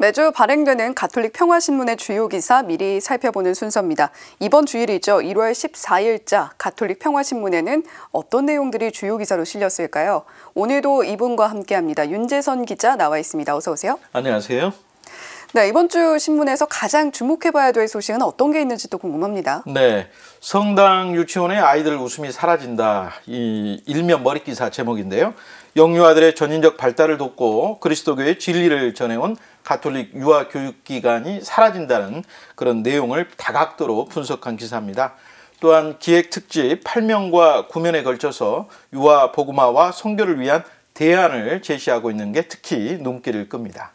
매주 발행되는 가톨릭 평화신문의 주요 기사 미리 살펴보는 순서입니다. 이번 주일이죠. 1월 14일자 가톨릭 평화신문에는 어떤 내용들이 주요 기사로 실렸을까요? 오늘도 이분과 함께합니다. 윤재선 기자 나와 있습니다. 어서 오세요. 안녕하세요. 네, 이번 주 신문에서 가장 주목해봐야 될 소식은 어떤 게 있는지 또 궁금합니다. 네, 성당 유치원의 아이들 웃음이 사라진다. 이 일면 머리기사 제목인데요. 영유아들의 전인적 발달을 돕고 그리스도교의 진리를 전해온 가톨릭 유아 교육기관이 사라진다는 그런 내용을 다각도로 분석한 기사입니다. 또한 기획 특집 8명과 9면에 걸쳐서 유아 복음화와 성교를 위한 대안을 제시하고 있는 게 특히 눈길을 끕니다.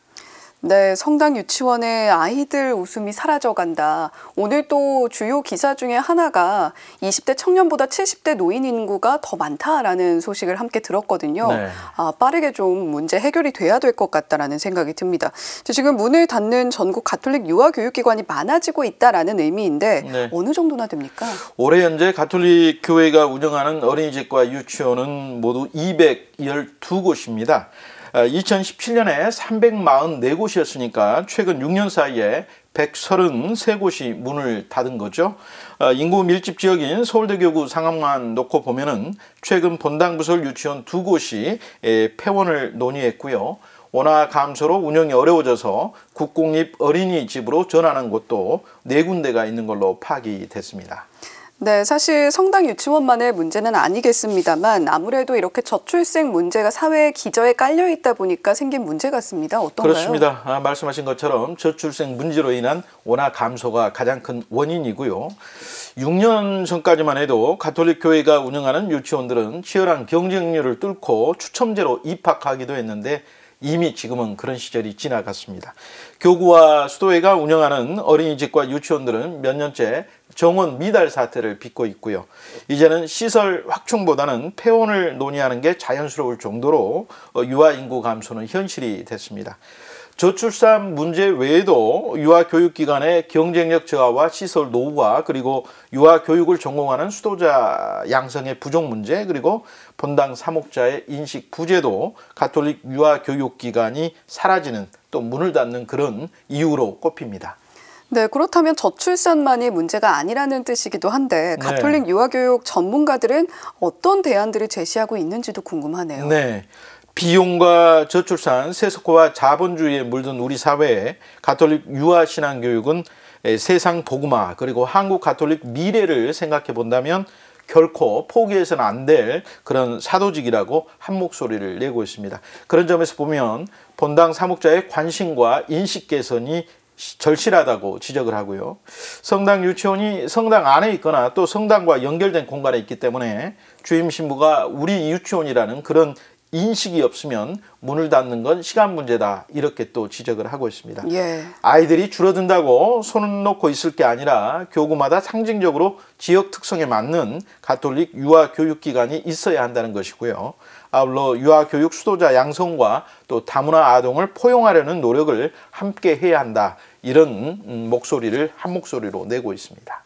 네, 성당 유치원의 아이들 웃음이 사라져간다. 오늘 또 주요 기사 중에 하나가 20대 청년보다 70대 노인 인구가 더 많다라는 소식을 함께 들었거든요. 네. 아, 빠르게 좀 문제 해결이 돼야 될 것 같다라는 생각이 듭니다. 지금 문을 닫는 전국 가톨릭 유아교육기관이 많아지고 있다라는 의미인데 네. 어느 정도나 됩니까? 올해 현재 가톨릭 교회가 운영하는 어린이집과 유치원은 모두 212곳입니다. 2017년에 어, 344곳이었으니까 최근 6년 사이에 133곳이 문을 닫은 거죠. 어, 인구 밀집 지역인 서울대교구 상암만 놓고 보면은 최근 본당부설 유치원 두 곳이 폐원을 논의했고요. 원화 감소로 운영이 어려워져서 국공립 어린이집으로 전환한 곳도 네 군데가 있는 걸로 파악이 됐습니다. 네, 사실 성당 유치원만의 문제는 아니겠습니다만 아무래도 이렇게 저출생 문제가 사회의 기저에 깔려 있다 보니까 생긴 문제 같습니다. 어떤가요? 그렇습니다. 아, 말씀하신 것처럼 저출생 문제로 인한 원화 감소가 가장 큰 원인이고요. 6년 전까지만 해도 가톨릭 교회가 운영하는 유치원들은 치열한 경쟁률을 뚫고 추첨제로 입학하기도 했는데 이미 지금은 그런 시절이 지나갔습니다. 교구와 수도회가 운영하는 어린이집과 유치원들은 몇 년째 정원 미달 사태를 빚고 있고요. 이제는 시설 확충보다는 폐원을 논의하는 게 자연스러울 정도로 어, 유아 인구 감소는 현실이 됐습니다. 저출산 문제 외에도 유아교육기관의 경쟁력 저하와 시설 노후화 그리고 유아교육을 전공하는 수도자 양성의 부족 문제 그리고 본당 사목자의 인식 부재도 가톨릭 유아교육기관이 사라지는 또 문을 닫는 그런 이유로 꼽힙니다. 네, 그렇다면 저출산만이 문제가 아니라는 뜻이기도 한데 네. 가톨릭 네. 유아교육 전문가들은 어떤 대안들을 제시하고 있는지도 궁금하네요. 네, 비용과 저출산, 세속화와 자본주의에 물든 우리 사회에 가톨릭 유아 신앙 교육은 세상 복음화 그리고 한국 가톨릭 미래를 생각해 본다면 결코 포기해서는 안 될 그런 사도직이라고 한 목소리를 내고 있습니다. 그런 점에서 보면 본당 사목자의 관심과 인식 개선이 절실하다고 지적을 하고요. 성당 유치원이 성당 안에 있거나 또 성당과 연결된 공간에 있기 때문에 주임 신부가 우리 유치원이라는 그런 인식이 없으면 문을 닫는 건 시간 문제다 이렇게 또 지적을 하고 있습니다. 예. 아이들이 줄어든다고 손을 놓고 있을 게 아니라 교구마다 상징적으로 지역 특성에 맞는 가톨릭 유아 교육 기관이 있어야 한다는 것이고요. 아울러 유아 교육 수도자 양성과 또 다문화 아동을 포용하려는 노력을 함께 해야 한다 이런 음, 목소리를 한 목소리로 내고 있습니다.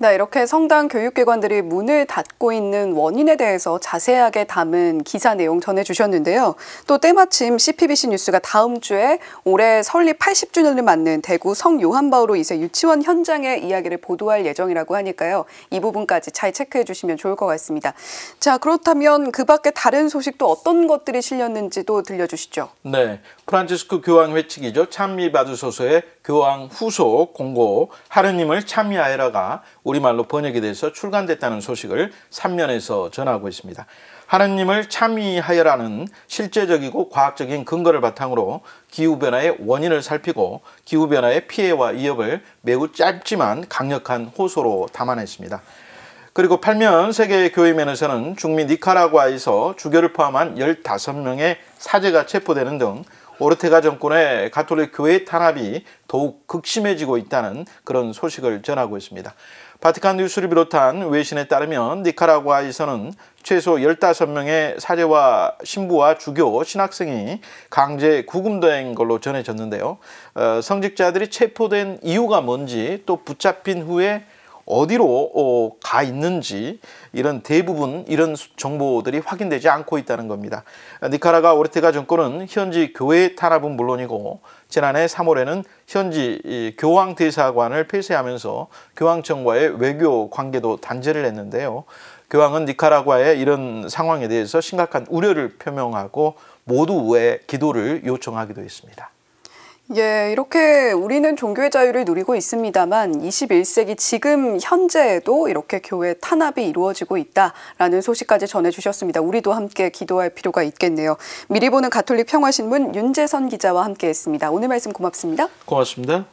네, 이렇게 성당 교육기관들이 문을 닫고 있는 원인에 대해서 자세하게 담은 기사 내용 전해주셨는데요. 또 때마침 CPBC 뉴스가 다음 주에 올해 설립 80주년을 맞는 대구 성요한바오로 2세 유치원 현장의 이야기를 보도할 예정이라고 하니까요. 이 부분까지 잘 체크해 주시면 좋을 것 같습니다. 자, 그렇다면 그 밖에 다른 소식도 어떤 것들이 실렸는지도 들려주시죠. 네, 프란치스코 교황회 칙이죠 찬미바두소서의 교황 후속 공고 하느님을 참여하여라가 우리말로 번역이 돼서 출간됐다는 소식을 3면에서 전하고 있습니다. 하느님을 참여하여라는 실제적이고 과학적인 근거를 바탕으로 기후변화의 원인을 살피고 기후변화의 피해와 위협을 매우 짧지만 강력한 호소로 담아냈습니다. 그리고 8면 세계 교회면에서는 중미 니카라과에서 주교를 포함한 15명의 사제가 체포되는 등 오르테가 정권의 가톨릭 교회 탄압이 더욱 극심해지고 있다는 그런 소식을 전하고 있습니다. 바티칸 뉴스를 비롯한 외신에 따르면 니카라과에서는 최소 15명의 사제와 신부와 주교, 신학생이 강제 구금된 걸로 전해졌는데요. 어, 성직자들이 체포된 이유가 뭔지 또 붙잡힌 후에 어디로 어, 가 있는지 이런 대부분 이런 정보들이 확인되지 않고 있다는 겁니다. 니카라가 오르테가 정권은 현지 교회 탄압은 물론이고 지난해 3월에는 현지 교황 대사관을 폐쇄하면서 교황청과의 외교 관계도 단절을 했는데요. 교황은 니카라과의 이런 상황에 대해서 심각한 우려를 표명하고 모두의 기도를 요청하기도 했습니다. 예, 이렇게 우리는 종교의 자유를 누리고 있습니다만 21세기 지금 현재에도 이렇게 교회 탄압이 이루어지고 있다라는 소식까지 전해주셨습니다. 우리도 함께 기도할 필요가 있겠네요. 미리 보는 가톨릭 평화신문 윤재선 기자와 함께했습니다. 오늘 말씀 고맙습니다. 고맙습니다.